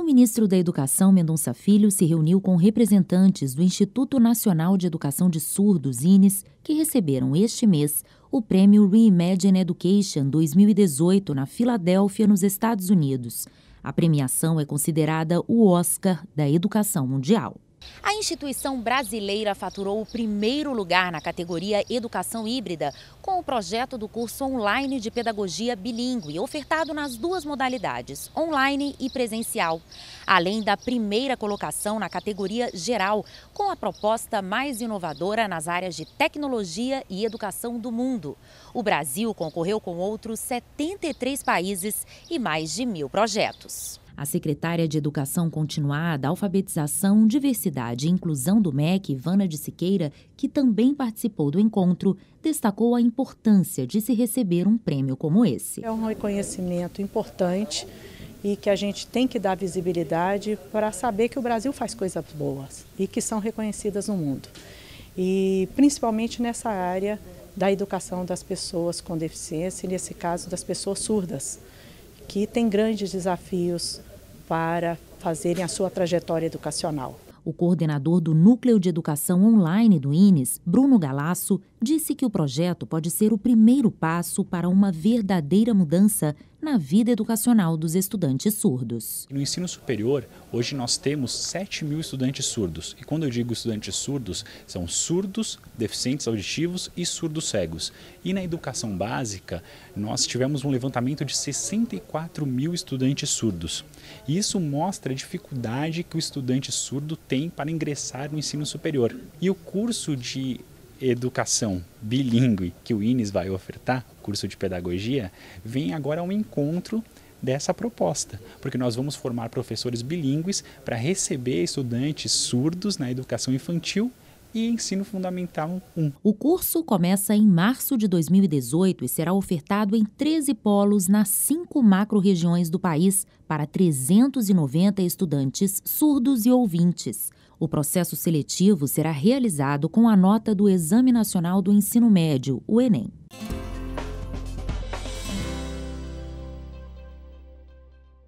o ministro da Educação, Mendonça Filho, se reuniu com representantes do Instituto Nacional de Educação de Surdos, INES, que receberam este mês o prêmio Reimagine Education 2018 na Filadélfia, nos Estados Unidos. A premiação é considerada o Oscar da Educação Mundial. A instituição brasileira faturou o primeiro lugar na categoria Educação Híbrida com o projeto do curso online de pedagogia bilíngue, ofertado nas duas modalidades, online e presencial. Além da primeira colocação na categoria geral, com a proposta mais inovadora nas áreas de tecnologia e educação do mundo. O Brasil concorreu com outros 73 países e mais de mil projetos. A secretária de Educação Continuada, Alfabetização, Diversidade e Inclusão do MEC, Ivana de Siqueira, que também participou do encontro, destacou a importância de se receber um prêmio como esse. É um reconhecimento importante e que a gente tem que dar visibilidade para saber que o Brasil faz coisas boas e que são reconhecidas no mundo. E principalmente nessa área da educação das pessoas com deficiência, nesse caso das pessoas surdas que têm grandes desafios para fazerem a sua trajetória educacional. O coordenador do Núcleo de Educação Online do INES, Bruno Galasso, disse que o projeto pode ser o primeiro passo para uma verdadeira mudança na vida educacional dos estudantes surdos. No ensino superior, hoje nós temos 7 mil estudantes surdos. E quando eu digo estudantes surdos, são surdos, deficientes auditivos e surdos cegos. E na educação básica, nós tivemos um levantamento de 64 mil estudantes surdos. E isso mostra a dificuldade que o estudante surdo tem para ingressar no ensino superior. E o curso de educação bilíngue que o INES vai ofertar curso de pedagogia, vem agora um encontro dessa proposta, porque nós vamos formar professores bilíngues para receber estudantes surdos na educação infantil e ensino fundamental 1. O curso começa em março de 2018 e será ofertado em 13 polos nas cinco macro-regiões do país para 390 estudantes surdos e ouvintes. O processo seletivo será realizado com a nota do Exame Nacional do Ensino Médio, o ENEM.